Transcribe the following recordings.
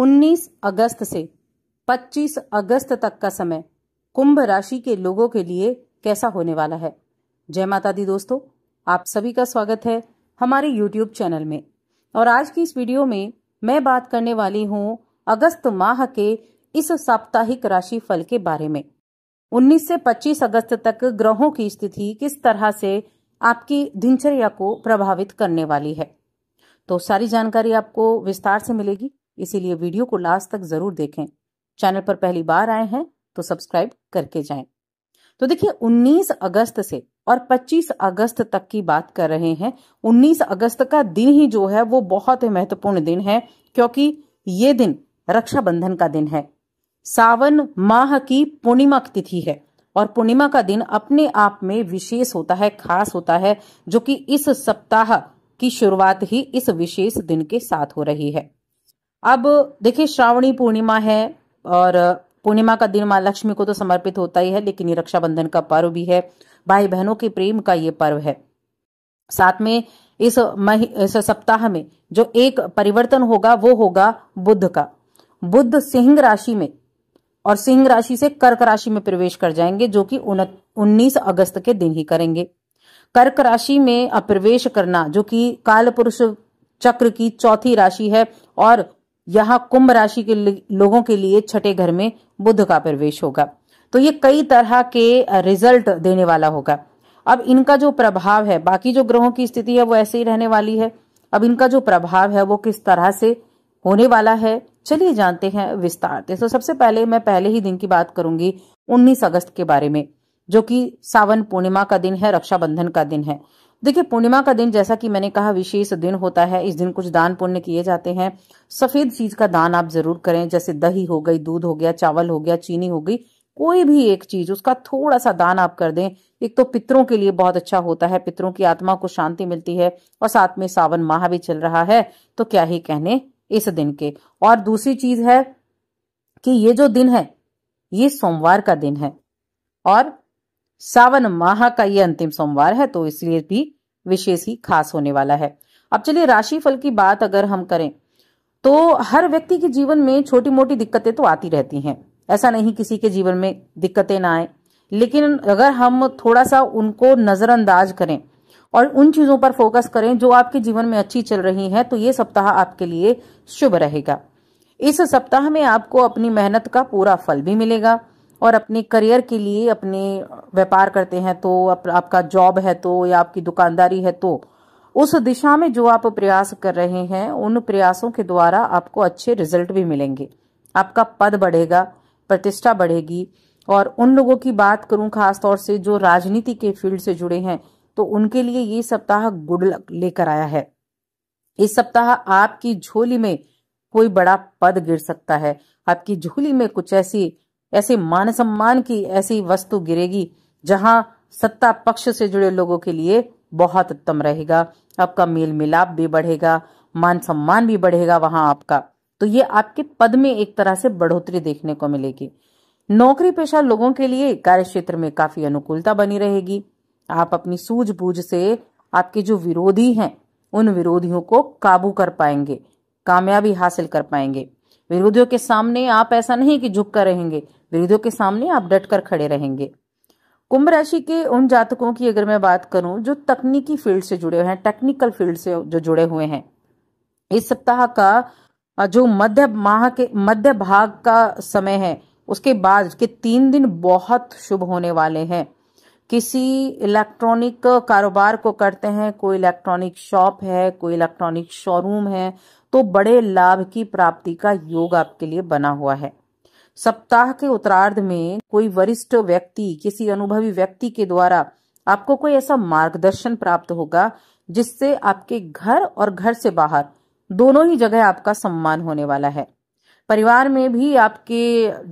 19 अगस्त से 25 अगस्त तक का समय कुंभ राशि के लोगों के लिए कैसा होने वाला है जय माता दी दोस्तों आप सभी का स्वागत है हमारे यूट्यूब चैनल में और आज की इस वीडियो में मैं बात करने वाली हूँ अगस्त माह के इस साप्ताहिक राशि फल के बारे में 19 से 25 अगस्त तक ग्रहों की स्थिति किस तरह से आपकी दिनचर्या को प्रभावित करने वाली है तो सारी जानकारी आपको विस्तार से मिलेगी इसीलिए वीडियो को लास्ट तक जरूर देखें चैनल पर पहली बार आए हैं तो सब्सक्राइब करके जाएं। तो देखिए 19 अगस्त से और 25 अगस्त तक की बात कर रहे हैं 19 अगस्त का दिन ही जो है वो बहुत ही महत्वपूर्ण दिन है क्योंकि ये दिन रक्षाबंधन का दिन है सावन माह की पूर्णिमा तिथि है और पूर्णिमा का दिन अपने आप में विशेष होता है खास होता है जो कि इस सप्ताह की शुरुआत ही इस विशेष दिन के साथ हो रही है अब देखिए श्रावणी पूर्णिमा है और पूर्णिमा का दिन माँ लक्ष्मी को तो समर्पित होता ही है लेकिन ये रक्षाबंधन का पर्व भी है भाई बहनों के प्रेम का ये पर्व है साथ में इस मही इस सप्ताह में जो एक परिवर्तन होगा वो होगा बुद्ध का बुद्ध सिंह राशि में और सिंह राशि से कर्क राशि में प्रवेश कर जाएंगे जो कि उन्नीस अगस्त के दिन ही करेंगे कर्क राशि में प्रवेश करना जो कि काल पुरुष चक्र की चौथी राशि है और यहाँ कुंभ राशि के लोगों के लिए छठे घर में बुद्ध का प्रवेश होगा तो ये कई तरह के रिजल्ट देने वाला होगा अब इनका जो प्रभाव है बाकी जो ग्रहों की स्थिति है वो ऐसे ही रहने वाली है अब इनका जो प्रभाव है वो किस तरह से होने वाला है चलिए जानते हैं विस्तार से तो सबसे पहले मैं पहले ही दिन की बात करूंगी 19 अगस्त के बारे में जो कि सावन पूर्णिमा का दिन है रक्षाबंधन का दिन है देखिए पूर्णिमा का दिन जैसा कि मैंने कहा विशेष दिन होता है इस दिन कुछ दान पुण्य किए जाते हैं सफेद चीज का दान आप जरूर करें जैसे दही हो गई दूध हो गया चावल हो गया चीनी हो गई कोई भी एक चीज उसका थोड़ा सा दान आप कर दें एक तो पितरों के लिए बहुत अच्छा होता है पितरों की आत्मा को शांति मिलती है और साथ में सावन माह भी चल रहा है तो क्या ही कहने इस दिन के और दूसरी चीज है कि ये जो दिन है ये सोमवार का दिन है और सावन माह का ये अंतिम सोमवार है तो इसलिए भी विशेष ही खास होने वाला है अब चलिए राशि फल की बात अगर हम करें तो हर व्यक्ति के जीवन में छोटी मोटी दिक्कतें तो आती रहती हैं ऐसा नहीं किसी के जीवन में दिक्कतें ना आए लेकिन अगर हम थोड़ा सा उनको नज़रअंदाज करें और उन चीज़ों पर फोकस करें जो आपके जीवन में अच्छी चल रही है तो ये सप्ताह आपके लिए शुभ रहेगा इस सप्ताह में आपको अपनी मेहनत का पूरा फल भी मिलेगा और अपने करियर के लिए अपने व्यापार करते हैं तो आप, आपका जॉब है तो या आपकी दुकानदारी है तो उस दिशा में जो आप प्रयास कर रहे हैं उन प्रयासों के द्वारा आपको अच्छे रिजल्ट भी मिलेंगे आपका पद बढ़ेगा प्रतिष्ठा बढ़ेगी और उन लोगों की बात करूं खास तौर से जो राजनीति के फील्ड से जुड़े हैं तो उनके लिए ये सप्ताह गुड लक लेकर आया है इस सप्ताह आपकी झोली में कोई बड़ा पद गिर सकता है आपकी झोली में कुछ ऐसी ऐसे मान सम्मान की ऐसी वस्तु गिरेगी जहां सत्ता पक्ष से जुड़े लोगों के लिए बहुत उत्तम रहेगा आपका मेल मिलाप भी बढ़ेगा मान सम्मान भी बढ़ेगा वहां आपका तो ये आपके पद में एक तरह से बढ़ोतरी देखने को मिलेगी नौकरी पेशा लोगों के लिए कार्य क्षेत्र में काफी अनुकूलता बनी रहेगी आप अपनी सूझबूझ से आपके जो विरोधी हैं उन विरोधियों को काबू कर पाएंगे कामयाबी हासिल कर पाएंगे विरोधियों के सामने आप ऐसा नहीं कि झुक कर रहेंगे विरोधों के सामने आप डट कर खड़े रहेंगे कुंभ राशि के उन जातकों की अगर मैं बात करूं जो तकनीकी फील्ड से जुड़े हुए हैं टेक्निकल फील्ड से जो जुड़े हुए हैं इस सप्ताह का जो मध्य माह के मध्य भाग का समय है उसके बाद के तीन दिन बहुत शुभ होने वाले हैं किसी इलेक्ट्रॉनिक कारोबार को करते हैं कोई इलेक्ट्रॉनिक शॉप है कोई इलेक्ट्रॉनिक शोरूम है तो बड़े लाभ की प्राप्ति का योग आपके लिए बना हुआ है सप्ताह के उत्तरार्ध में कोई वरिष्ठ व्यक्ति किसी अनुभवी व्यक्ति के द्वारा आपको कोई ऐसा मार्गदर्शन प्राप्त होगा जिससे आपके घर और घर से बाहर दोनों ही जगह आपका सम्मान होने वाला है परिवार में भी आपके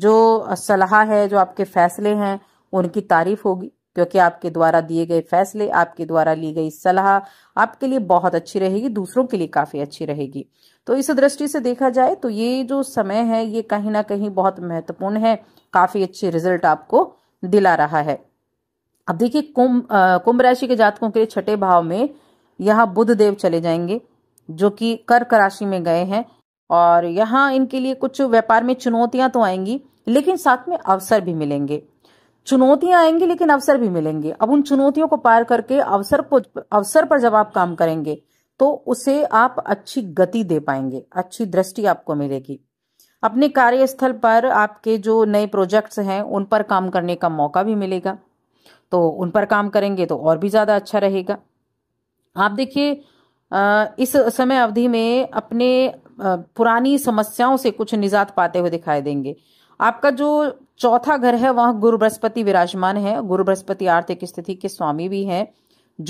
जो सलाह है जो आपके फैसले हैं उनकी तारीफ होगी क्योंकि आपके द्वारा दिए गए फैसले आपके द्वारा ली गई सलाह आपके लिए बहुत अच्छी रहेगी दूसरों के लिए काफी अच्छी रहेगी तो इस दृष्टि से देखा जाए तो ये जो समय है ये कहीं ना कहीं बहुत महत्वपूर्ण है काफी अच्छे रिजल्ट आपको दिला रहा है अब देखिए कुंभ कुंभ राशि के जातकों के लिए छठे भाव में यहाँ बुद्ध देव चले जाएंगे जो कि कर्क राशि में गए हैं और यहाँ इनके लिए कुछ व्यापार में चुनौतियां तो आएंगी लेकिन साथ में अवसर भी मिलेंगे चुनौतियां आएंगी लेकिन अवसर भी मिलेंगे अब उन चुनौतियों को पार करके अवसर को अवसर पर जब आप काम करेंगे तो उसे आप अच्छी गति दे पाएंगे अच्छी दृष्टि आपको मिलेगी अपने कार्यस्थल पर आपके जो नए प्रोजेक्ट्स हैं उन पर काम करने का मौका भी मिलेगा तो उन पर काम करेंगे तो और भी ज़्यादा अच्छा रहेगा आप देखिए इस समय अवधि में अपने पुरानी समस्याओं से कुछ निजात पाते हुए दिखाई देंगे आपका जो चौथा घर है वह गुरु बृहस्पति विराजमान है गुरु बृहस्पति आर्थिक स्थिति के स्वामी भी हैं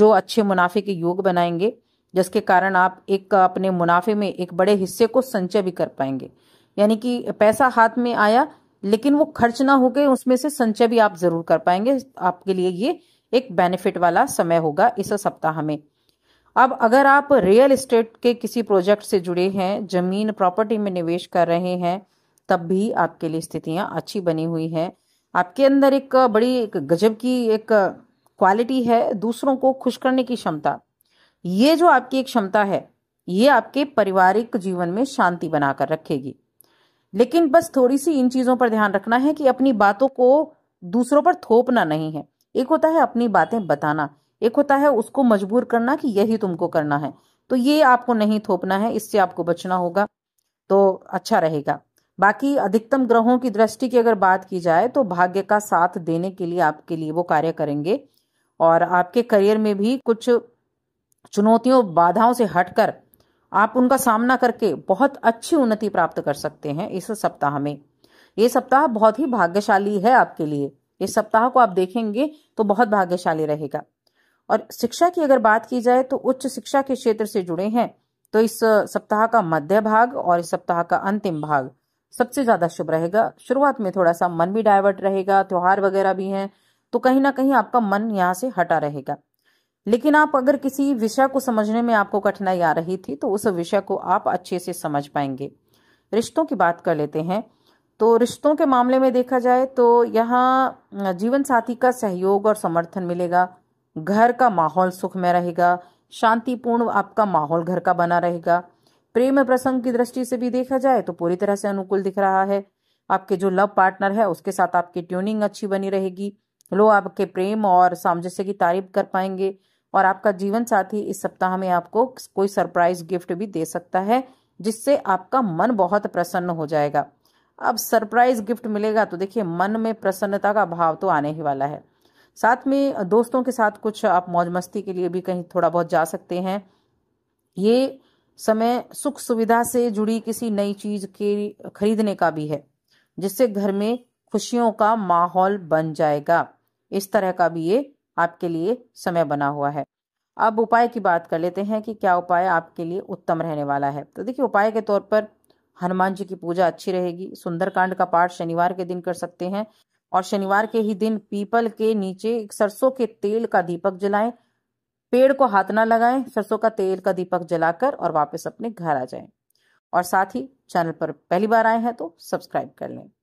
जो अच्छे मुनाफे के योग बनाएंगे जिसके कारण आप एक अपने मुनाफे में एक बड़े हिस्से को संचय भी कर पाएंगे यानी कि पैसा हाथ में आया लेकिन वो खर्च ना होकर उसमें से संचय भी आप जरूर कर पाएंगे आपके लिए ये एक बेनिफिट वाला समय होगा इस सप्ताह में अब अगर आप रियल एस्टेट के किसी प्रोजेक्ट से जुड़े हैं जमीन प्रॉपर्टी में निवेश कर रहे हैं तब भी आपके लिए स्थितियां अच्छी बनी हुई हैं आपके अंदर एक बड़ी एक गजब की एक क्वालिटी है दूसरों को खुश करने की क्षमता ये जो आपकी एक क्षमता है ये आपके पारिवारिक जीवन में शांति बनाकर रखेगी लेकिन बस थोड़ी सी इन चीज़ों पर ध्यान रखना है कि अपनी बातों को दूसरों पर थोपना नहीं है एक होता है अपनी बातें बताना एक होता है उसको मजबूर करना कि यही तुमको करना है तो ये आपको नहीं थोपना है इससे आपको बचना होगा तो अच्छा रहेगा बाकी अधिकतम ग्रहों की दृष्टि की अगर बात की जाए तो भाग्य का साथ देने के लिए आपके लिए वो कार्य करेंगे और आपके करियर में भी कुछ चुनौतियों बाधाओं से हटकर आप उनका सामना करके बहुत अच्छी उन्नति प्राप्त कर सकते हैं इस सप्ताह में ये सप्ताह बहुत ही भाग्यशाली है आपके लिए इस सप्ताह को आप देखेंगे तो बहुत भाग्यशाली रहेगा और शिक्षा की अगर बात की जाए तो उच्च शिक्षा के क्षेत्र से जुड़े हैं तो इस सप्ताह का मध्य भाग और इस सप्ताह का अंतिम भाग सबसे ज्यादा शुभ रहेगा शुरुआत में थोड़ा सा मन भी डाइवर्ट रहेगा त्योहार वगैरह भी हैं तो कहीं ना कहीं आपका मन यहाँ से हटा रहेगा लेकिन आप अगर किसी विषय को समझने में आपको कठिनाई आ रही थी तो उस विषय को आप अच्छे से समझ पाएंगे रिश्तों की बात कर लेते हैं तो रिश्तों के मामले में देखा जाए तो यहाँ जीवन साथी का सहयोग और समर्थन मिलेगा घर का माहौल सुख में रहेगा शांतिपूर्ण आपका माहौल घर का बना रहेगा प्रेम प्रसंग की दृष्टि से भी देखा जाए तो पूरी तरह से अनुकूल दिख रहा है आपके जो लव पार्टनर है उसके साथ आपकी ट्यूनिंग अच्छी बनी रहेगी लोग आपके प्रेम और सामंजस्य की तारीफ कर पाएंगे और आपका जीवन साथी इस सप्ताह में आपको कोई सरप्राइज गिफ्ट भी दे सकता है जिससे आपका मन बहुत प्रसन्न हो जाएगा अब सरप्राइज गिफ्ट मिलेगा तो देखिए मन में प्रसन्नता का भाव तो आने ही वाला है साथ में दोस्तों के साथ कुछ आप मौज मस्ती के लिए भी कहीं थोड़ा बहुत जा सकते हैं ये समय सुख सुविधा से जुड़ी किसी नई चीज के खरीदने का भी है जिससे घर में खुशियों का माहौल बन जाएगा इस तरह का भी ये आपके लिए समय बना हुआ है अब उपाय की बात कर लेते हैं कि क्या उपाय आपके लिए उत्तम रहने वाला है तो देखिए उपाय के तौर पर हनुमान जी की पूजा अच्छी रहेगी सुंदरकांड का पाठ शनिवार के दिन कर सकते हैं और शनिवार के ही दिन पीपल के नीचे सरसों के तेल का दीपक जलाएं पेड़ को हाथ ना लगाएं सरसों का तेल का दीपक जलाकर और वापस अपने घर आ जाएं और साथ ही चैनल पर पहली बार आए हैं तो सब्सक्राइब कर लें